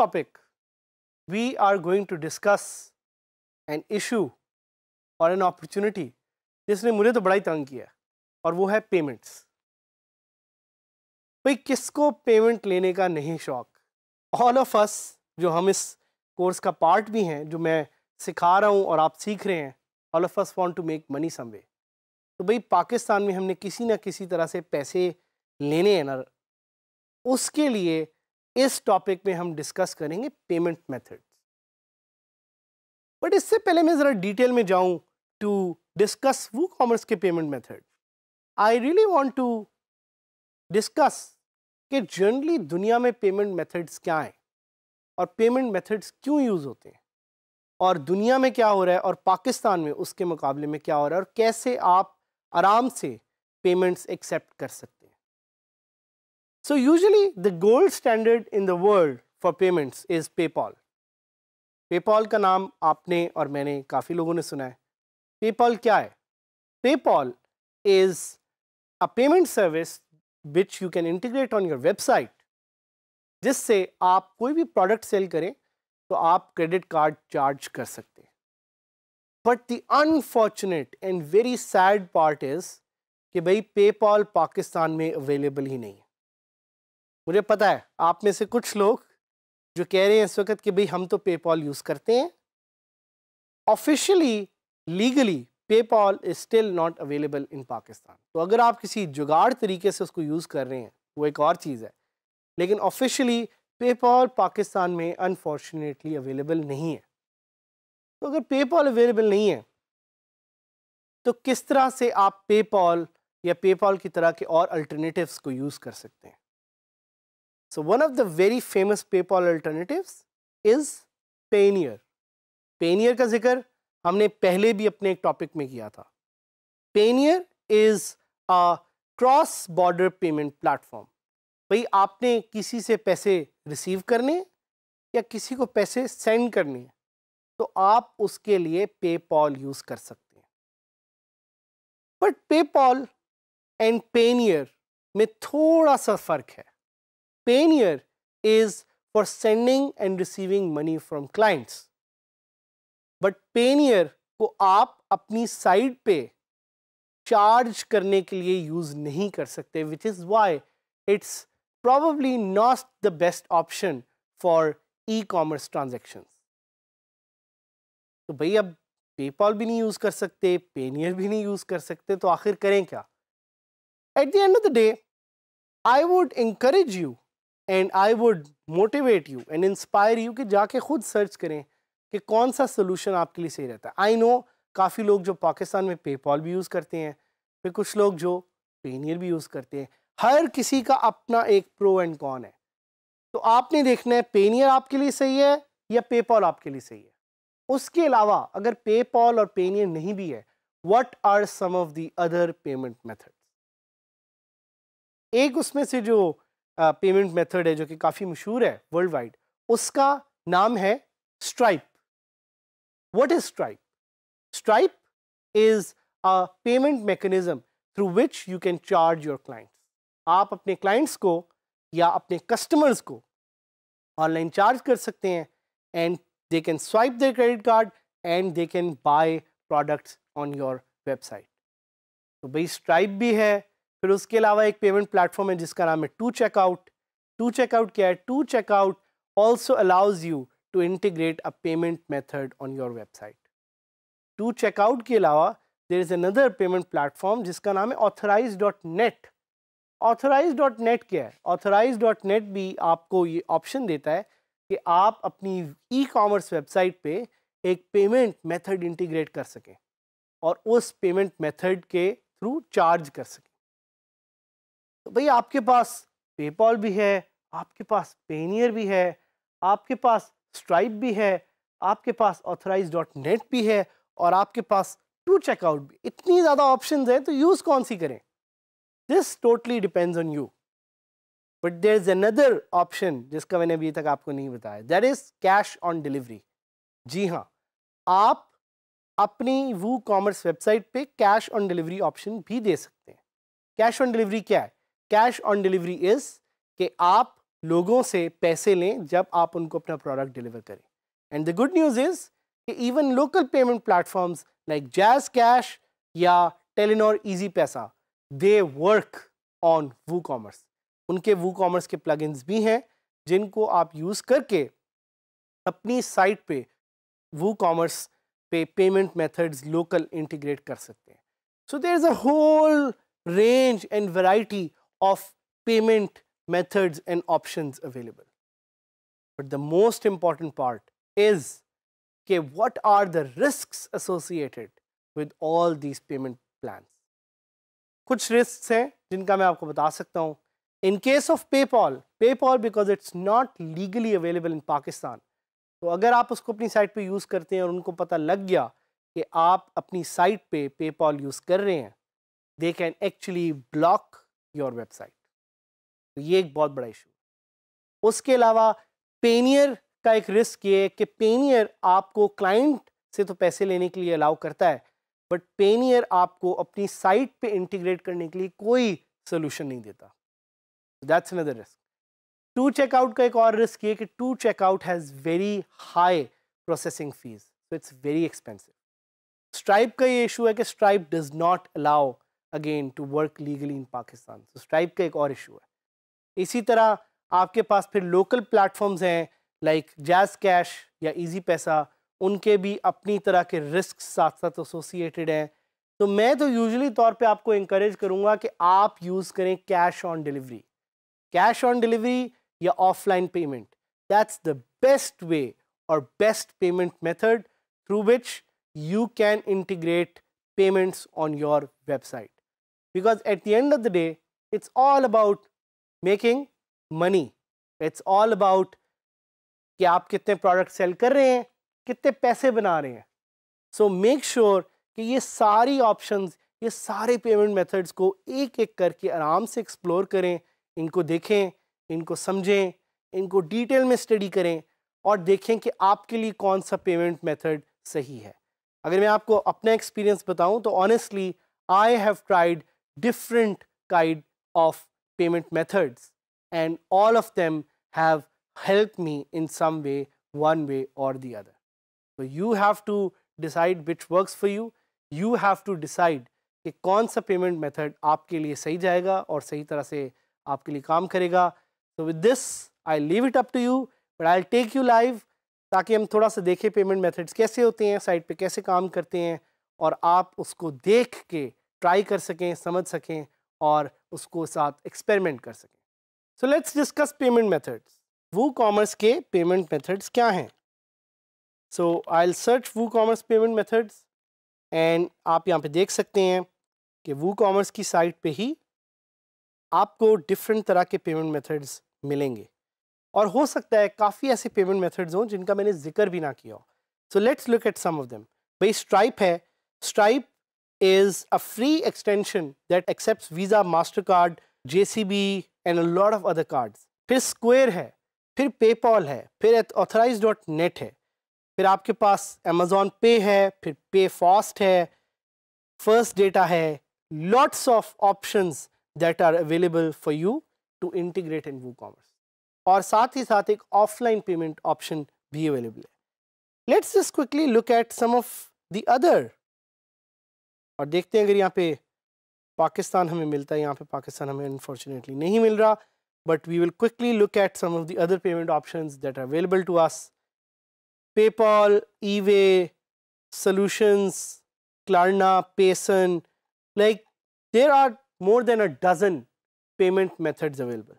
topic, we are going to discuss an issue और an opportunity जिसने मुझे तो बड़ा ही तंग किया और वो है पेमेंट्स भाई किसको पेमेंट लेने का नहीं शौक ऑल ऑफ अस जो हम इस कोर्स का पार्ट भी हैं जो मैं सिखा रहा हूँ और आप सीख रहे हैं all of us want to make money someway तो भाई पाकिस्तान में हमने किसी ना किसी तरह से पैसे लेने हैं ना उसके लिए इस टॉपिक में हम डिस्कस करेंगे पेमेंट मेथड्स बट इससे पहले मैं ज़रा डिटेल में जाऊं टू डिस्कस वो कॉमर्स के payment method I really want to discuss कि जनरली दुनिया में पेमेंट मेथड्स क्या हैं और पेमेंट मेथड्स क्यों यूज़ होते हैं और दुनिया में क्या हो रहा है और पाकिस्तान में उसके मुकाबले में क्या हो रहा है और कैसे आप आराम से पेमेंट्स एक्सेप्ट कर सकते So usually the gold standard in the world for payments is PayPal. PayPal का नाम आपने और मैंने काफ़ी लोगों ने सुना है PayPal क्या है PayPal is a payment service which you can integrate on your website जिससे आप कोई भी प्रोडक्ट सेल करें तो आप क्रेडिट कार्ड चार्ज कर सकते but the unfortunate and very sad part is कि भाई पेपॉल पाकिस्तान में अवेलेबल ही नहीं है मुझे पता है आप में से कुछ लोग जो कह रहे हैं इस वक्त कि भाई हम तो पेपॉल यूज़ करते हैं officially legally PayPal is still not available in Pakistan तो अगर आप किसी जुगाड़ तरीके से उसको यूज़ कर रहे हैं वो एक और चीज़ है लेकिन ऑफिशियली पेपॉल पाकिस्तान में अनफॉर्चुनेटली अवेलेबल नहीं है तो अगर पेपॉल अवेलेबल नहीं है तो किस तरह से आप पेपॉल या पेपॉल की तरह के और अल्टरनेटिव्स को यूज़ कर सकते हैं So, one of the very famous PayPal alternatives is Payoneer. Payoneer का जिक्र हमने पहले भी अपने एक टॉपिक में किया था Payoneer is a cross border payment platform भाई आपने किसी से पैसे रिसीव करने या किसी को पैसे सेंड करने तो आप उसके लिए पेपॉल यूज़ कर सकते हैं बट पेपॉल एंड पेनियर में थोड़ा सा फ़र्क है Payoneer is for sending and receiving money from clients. But Payoneer को आप अपनी साइड पे चार्ज करने के लिए यूज़ नहीं कर सकते which is why it's probably not the best option for e commerce transactions. तो भाई अब पेपॉल भी नहीं यूज़ कर सकते पेनियर भी नहीं यूज़ कर सकते तो आखिर करें क्या at the end of the day I would encourage you and I would motivate you and inspire you कि जाके खुद सर्च करें कि कौन सा सोल्यूशन आपके लिए सही रहता है आई नो काफ़ी लोग जो पाकिस्तान में पेपॉल भी यूज़ करते हैं फिर कुछ लोग जो पेनियर भी यूज़ करते हैं हर किसी का अपना एक प्रो एंड कॉन है तो आपने देखना है पेनियर आपके लिए सही है या पेपॉल आपके लिए सही है उसके अलावा अगर पेपॉल और पेनियर नहीं भी है what are some of the other payment method एक उसमें से जो पेमेंट मेथड है जो कि काफ़ी मशहूर है वर्ल्ड वाइड उसका नाम है Stripe what is Stripe Stripe is a payment mechanism through which you can charge your clients आप अपने क्लाइंट्स को या अपने कस्टमर्स को ऑनलाइन चार्ज कर सकते हैं and they can swipe their credit card and they can buy products on your website तो भाई स्ट्राइप भी है फिर उसके अलावा एक पेमेंट प्लेटफॉर्म है जिसका नाम है टू चेकआउट टू चेकआउट क्या है two checkout also allows you to integrate a payment method on your website two checkout के अलावा there is another payment platform जिसका नाम है authorize dot net authorize dot net क्या है ऑथराइज डॉट नेट भी आपको ये ऑप्शन देता है कि आप अपनी ई कॉमर्स वेबसाइट पे एक पेमेंट मेथड इंटीग्रेट कर सकें और उस पेमेंट मेथड के थ्रू चार्ज कर सकें तो भाई आपके पास पेपॉल भी है आपके पास पेनियर भी है आपके पास स्ट्राइप भी है आपके पास ऑथराइज डॉट नेट भी है और आपके पास टू चेकआउट भी इतनी ज़्यादा ऑप्शन हैं तो यूज़ कौन सी करें this totally depends on you but there is another option जिसका मैंने अभी तक आपको नहीं बताया that is cash on delivery जी हाँ आप अपनी वो कॉमर्स वेबसाइट पे कैश ऑन डिलीवरी ऑप्शन भी दे सकते हैं कैश ऑन डिलीवरी क्या है कैश ऑन डिलीवरी इज़ कि आप लोगों से पैसे लें जब आप उनको अपना प्रोडक्ट डिलीवर करें and the good news is कि even local payment platforms like Jazz Cash या Telenor Easypaisa they work on WooCommerce उनके वू कॉमर्स के प्लगइन्स भी हैं जिनको आप यूज़ करके अपनी साइट पे वू कॉमर्स पे पेमेंट मेथड्स लोकल इंटीग्रेट कर सकते हैं so there is a whole range and variety of payment methods and options available. But the most important part is okay, what are the risks associated with all these payment plans? कुछ risks हैं जिनका मैं आपको बता सकता हूँ In case of PayPal, PayPal because it's not legally available in Pakistan, तो अगर आप उसको अपनी साइट पे यूज़ करते हैं और उनको पता लग गया कि आप अपनी साइट पे PayPal यूज़ कर रहे हैं they can actually block your website तो ये एक बहुत बड़ा इशू उसके अलावा पेनियर का एक रिस्क ये है कि पेनियर आपको क्लाइंट से तो पैसे लेने के लिए अलाउ करता है बट पेनियर आपको अपनी साइट पे इंटीग्रेट करने के लिए कोई सोल्यूशन नहीं देता that's another risk two checkout का एक और रिस्क ये कि two checkout has very high processing fees so it's very expensive Stripe का ये इशू है कि Stripe does not allow again to work legally in Pakistan तो स्ट्राइप का एक और इशू है इसी तरह आपके पास फिर लोकल प्लेटफॉर्म्स हैं लाइक जैज़ कैश या इजी पैसा उनके भी अपनी तरह के रिस्क साथ साथ एसोसिएटेड हैं तो मैं तो यूजली तौर पे आपको इंकरेज करूँगा कि आप यूज़ करें cash on delivery cash on delivery या offline payment that's the best way और best payment method through which you can integrate payments on your website because at the end of the day, it's all about making money. It's all about कि आप कितने product cell कर रहे हैं कितने पैसे बना रहे हैं सो मेक श्योर कि ये सारी ऑप्शंस ये सारे पेमेंट मेथड्स को एक एक करके आराम से एक्सप्लोर करें इनको देखें इनको समझें इनको डिटेल में स्टडी करें और देखें कि आपके लिए कौन सा पेमेंट मेथड सही है अगर मैं आपको अपना एक्सपीरियंस बताऊं तो honestly I have tried different kind of payment methods and all of them have helped me in some way one way or the other. So you have to decide which works for you. You have to decide ki kaun sa payment method aapke liye sahi jayega aur sahi tarah se aapke liye kaam karega so with this i leave it up to you but i'll take you live ताकि हम थोड़ा सा देखें payment methods कैसे होते हैं site पे कैसे काम करते हैं और आप उसको देख के ट्राई कर सकें समझ सकें और उसको साथ एक्सपेरिमेंट कर सकें so let's discuss payment methods WooCommerce के पेमेंट मेथड्स क्या हैं so I'll search WooCommerce payment methods and आप यहाँ पे देख सकते हैं कि वो कॉमर्स की साइट पे ही आपको डिफरेंट तरह के पेमेंट मेथड्स मिलेंगे और हो सकता है काफ़ी ऐसे पेमेंट मेथड्स हों जिनका मैंने जिक्र भी ना किया हो so let's look at some of them भाई स्ट्राइप है Stripe is a free extension that accepts Visa, MasterCard, JCB and a lot of other cards. फिर Square है, फिर PayPal है, फिर Authorize.net है, फिर आपके पास Amazon Pay है, फिर PayFast है, First Data है, lots of options that are available for you to integrate in WooCommerce. और साथ ही साथ एक offline payment option भी available है. Let's just quickly look at some of the other और देखते हैं अगर यहाँ पे पाकिस्तान हमें मिलता है यहाँ पे पाकिस्तान हमें अनफॉर्चुनेटली नहीं मिल रहा but we will quickly look at some of the other payment option that are available to us PayPal eWay solutions Klarna Payson like there are more than a dozen payment methods available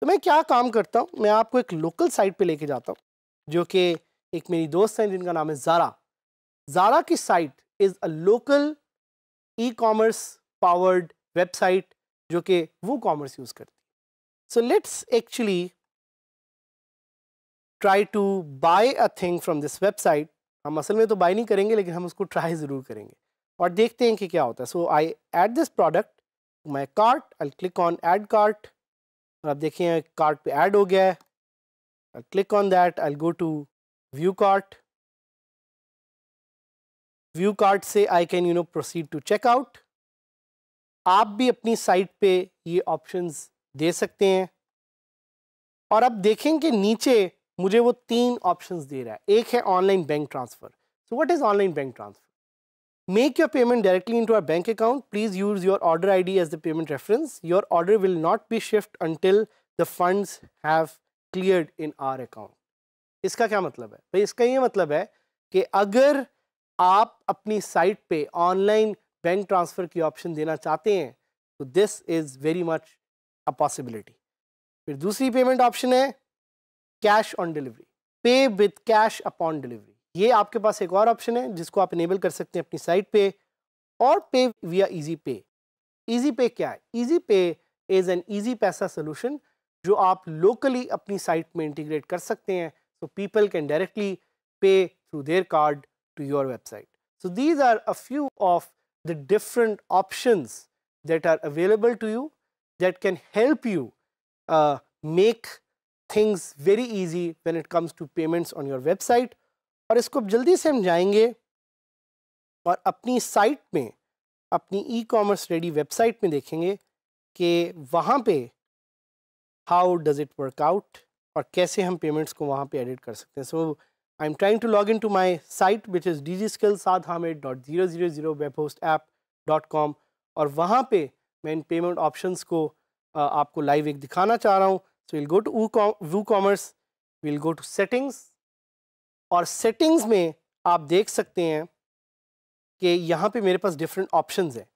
तो मैं क्या काम करता हूँ मैं आपको एक local site पर लेके जाता हूँ जो कि एक मेरी दोस्त हैं जिनका नाम है ज़ारा ज़ारा की site is a local e commerce powered website जो कि वो कॉमर्स यूज़ करती so let's actually try to buy a thing from this website हम असल में तो बाय नहीं करेंगे लेकिन हम उसको ट्राई ज़रूर करेंगे और देखते हैं कि क्या होता है so I add this product my cart I click on add cart और आप देखिए कार्ट पे ऐड हो गया है I click on that I go to view cart view card से I can you know proceed to check out आप भी अपनी साइट पे ये ऑप्शंस दे सकते हैं और अब देखें कि नीचे मुझे वो तीन ऑप्शंस दे रहा है एक है online bank transfer so what is online bank transfer make your payment directly into our bank account please use your order ID as the payment reference your order will not be shift until the fund have clear in our account इसका क्या मतलब है भाई इसका ये मतलब है कि अगर आप अपनी साइट पे ऑनलाइन बैंक ट्रांसफ़र की ऑप्शन देना चाहते हैं तो this is very much a possibility फिर दूसरी पेमेंट ऑप्शन है cash on delivery pay with cash upon delivery ये आपके पास एक और ऑप्शन है जिसको आप इनेबल कर सकते हैं अपनी साइट पे और पे विया इजी पे इजी पे क्या है easy pay is an Easypaisa solution जो आप लोकली अपनी साइट में इंटीग्रेट कर सकते हैं so people can directly pay through their card to your website. So these are a few of the different options that are available to you that can help you uh, make things very easy when it comes to payments on your website. और इसको जल्दी से हम जाएंगे और अपनी site में अपनी ई कॉमर्स रेडी वेबसाइट में देखेंगे कि वहाँ पे how does it work out और कैसे हम पेमेंट्स को वहाँ पे एडिट कर सकते हैं सो so, I'm trying to log into my site which is dgskillsadhamed.000webhostapp.com और वहाँ पे मैं इन पेमेंट ऑप्शंस को आ, आपको लाइव एक दिखाना चाह रहा हूँ so will go to WooCommerce will go to settings और सेटिंग्स में आप देख सकते हैं कि यहाँ पे मेरे पास डिफरेंट ऑप्शंस हैं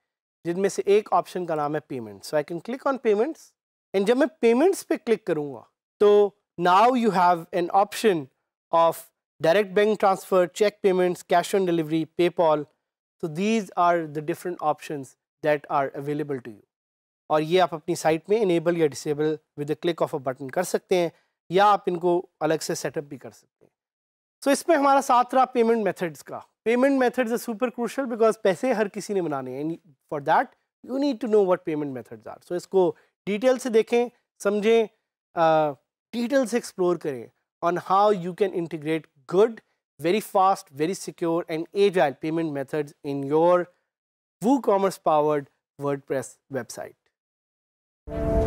जिनमें से एक ऑप्शन का नाम है payment so I can click on payments and जब मैं पेमेंट्स पे क्लिक करूँगा तो now you have an option of direct bank transfer, check payments, cash on delivery, PayPal. So these are the different options that are available to you. और ये आप अपनी site में इनेबल या disable with the click of a button कर सकते हैं या आप इनको अलग से सेटअप भी कर सकते हैं सो so इसमें हमारा साथ रहा पेमेंट मेथड्स का payment methods are super crucial because पैसे हर किसी ने बनाने हैं for that you need to know what payment methods are so इसको डिटेल से देखें समझें डिटेल uh, से एक्सप्लोर करें on how you can integrate good, very fast, very secure and agile payment methods in your WooCommerce powered WordPress website.